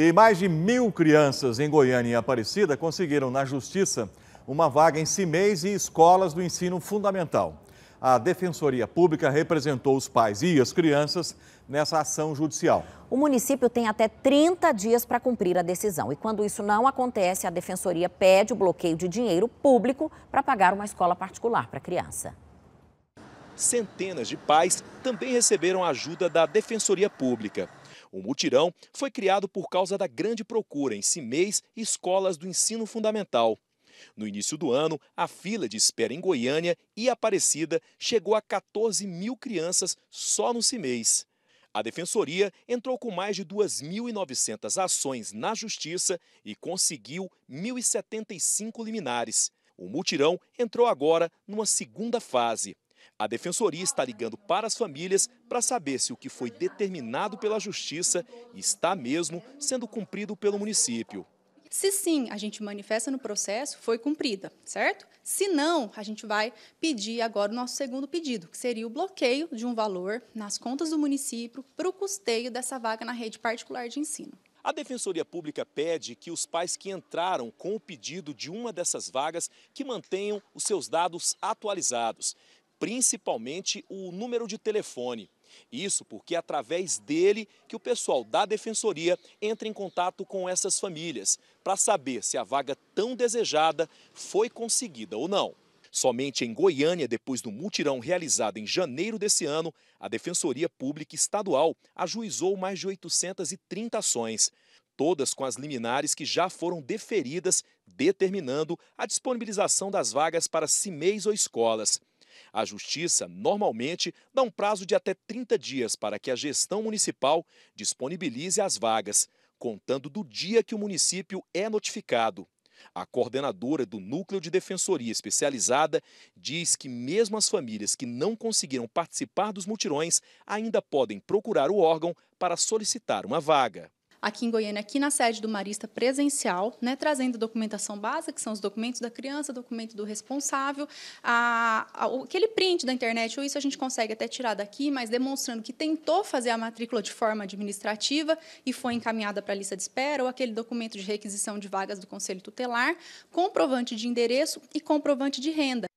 E mais de mil crianças em Goiânia e Aparecida conseguiram na Justiça uma vaga em CIMEIs e escolas do ensino fundamental. A Defensoria Pública representou os pais e as crianças nessa ação judicial. O município tem até 30 dias para cumprir a decisão. E quando isso não acontece, a Defensoria pede o bloqueio de dinheiro público para pagar uma escola particular para a criança. Centenas de pais também receberam ajuda da Defensoria Pública. O mutirão foi criado por causa da grande procura em CIMEIs e escolas do ensino fundamental. No início do ano, a fila de espera em Goiânia e Aparecida chegou a 14 mil crianças só no CIMEIs. A Defensoria entrou com mais de 2.900 ações na Justiça e conseguiu 1.075 liminares. O multirão entrou agora numa segunda fase. A defensoria está ligando para as famílias para saber se o que foi determinado pela justiça está mesmo sendo cumprido pelo município. Se sim, a gente manifesta no processo, foi cumprida, certo? Se não, a gente vai pedir agora o nosso segundo pedido, que seria o bloqueio de um valor nas contas do município para o custeio dessa vaga na rede particular de ensino. A Defensoria Pública pede que os pais que entraram com o pedido de uma dessas vagas que mantenham os seus dados atualizados principalmente o número de telefone. Isso porque é através dele que o pessoal da defensoria entra em contato com essas famílias para saber se a vaga tão desejada foi conseguida ou não. Somente em Goiânia, depois do mutirão realizado em janeiro desse ano, a Defensoria Pública Estadual ajuizou mais de 830 ações, todas com as liminares que já foram deferidas, determinando a disponibilização das vagas para CIMEIs ou escolas. A Justiça normalmente dá um prazo de até 30 dias para que a gestão municipal disponibilize as vagas, contando do dia que o município é notificado. A coordenadora do Núcleo de Defensoria Especializada diz que, mesmo as famílias que não conseguiram participar dos mutirões, ainda podem procurar o órgão para solicitar uma vaga aqui em Goiânia, aqui na sede do Marista presencial, né, trazendo documentação básica, que são os documentos da criança, documento do responsável, a, a, aquele print da internet, ou isso a gente consegue até tirar daqui, mas demonstrando que tentou fazer a matrícula de forma administrativa e foi encaminhada para a lista de espera, ou aquele documento de requisição de vagas do Conselho Tutelar, comprovante de endereço e comprovante de renda.